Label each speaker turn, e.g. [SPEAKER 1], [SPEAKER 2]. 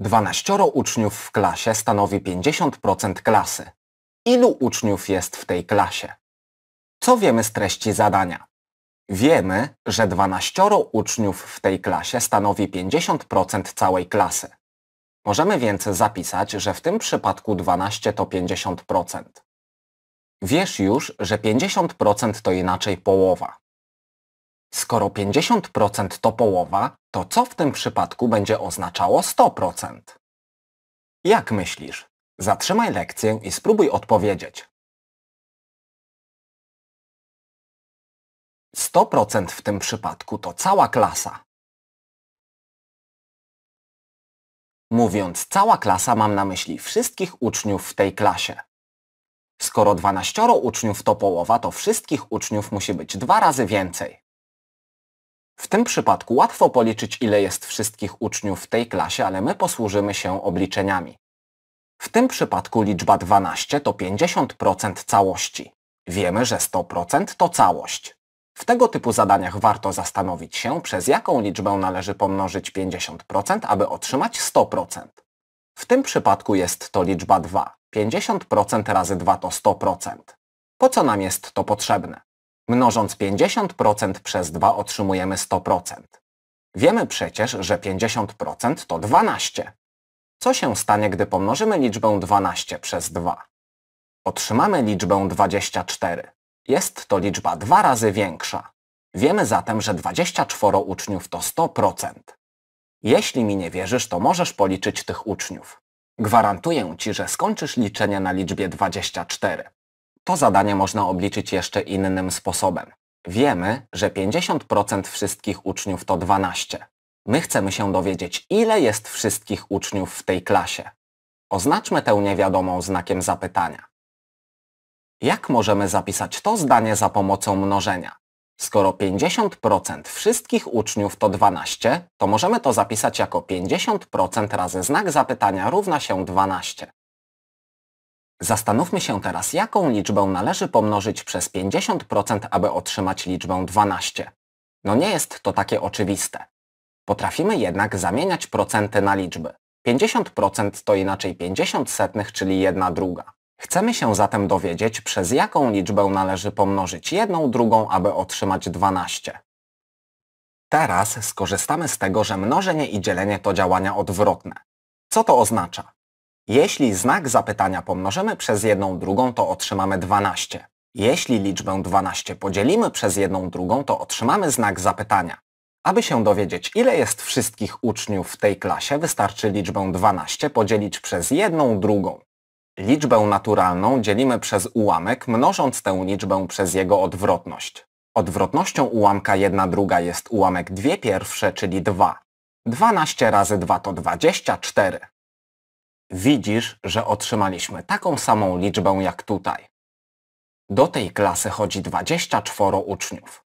[SPEAKER 1] 12 uczniów w klasie stanowi 50% klasy. Ilu uczniów jest w tej klasie? Co wiemy z treści zadania? Wiemy, że 12 uczniów w tej klasie stanowi 50% całej klasy. Możemy więc zapisać, że w tym przypadku 12 to 50%. Wiesz już, że 50% to inaczej połowa. Skoro 50% to połowa, to co w tym przypadku będzie oznaczało 100%? Jak myślisz? Zatrzymaj lekcję i spróbuj odpowiedzieć. 100% w tym przypadku to cała klasa. Mówiąc cała klasa mam na myśli wszystkich uczniów w tej klasie. Skoro 12 uczniów to połowa, to wszystkich uczniów musi być dwa razy więcej. W tym przypadku łatwo policzyć ile jest wszystkich uczniów w tej klasie, ale my posłużymy się obliczeniami. W tym przypadku liczba 12 to 50% całości. Wiemy, że 100% to całość. W tego typu zadaniach warto zastanowić się, przez jaką liczbę należy pomnożyć 50%, aby otrzymać 100%. W tym przypadku jest to liczba 2. 50% razy 2 to 100%. Po co nam jest to potrzebne? Mnożąc 50% przez 2 otrzymujemy 100%. Wiemy przecież, że 50% to 12. Co się stanie, gdy pomnożymy liczbę 12 przez 2? Otrzymamy liczbę 24. Jest to liczba dwa razy większa. Wiemy zatem, że 24 uczniów to 100%. Jeśli mi nie wierzysz, to możesz policzyć tych uczniów. Gwarantuję Ci, że skończysz liczenie na liczbie 24. To zadanie można obliczyć jeszcze innym sposobem. Wiemy, że 50% wszystkich uczniów to 12. My chcemy się dowiedzieć, ile jest wszystkich uczniów w tej klasie. Oznaczmy tę niewiadomą znakiem zapytania. Jak możemy zapisać to zdanie za pomocą mnożenia? Skoro 50% wszystkich uczniów to 12, to możemy to zapisać jako 50% razy znak zapytania równa się 12. Zastanówmy się teraz, jaką liczbę należy pomnożyć przez 50%, aby otrzymać liczbę 12. No nie jest to takie oczywiste. Potrafimy jednak zamieniać procenty na liczby. 50% to inaczej 50 setnych, czyli 1 druga. Chcemy się zatem dowiedzieć, przez jaką liczbę należy pomnożyć jedną drugą, aby otrzymać 12. Teraz skorzystamy z tego, że mnożenie i dzielenie to działania odwrotne. Co to oznacza? Jeśli znak zapytania pomnożymy przez jedną drugą, to otrzymamy 12. Jeśli liczbę 12 podzielimy przez jedną drugą, to otrzymamy znak zapytania. Aby się dowiedzieć, ile jest wszystkich uczniów w tej klasie, wystarczy liczbę 12 podzielić przez jedną drugą. Liczbę naturalną dzielimy przez ułamek, mnożąc tę liczbę przez jego odwrotność. Odwrotnością ułamka 1 druga jest ułamek 2 pierwsze, czyli 2. 12 razy 2 to 24. Widzisz, że otrzymaliśmy taką samą liczbę jak tutaj. Do tej klasy chodzi 24 uczniów.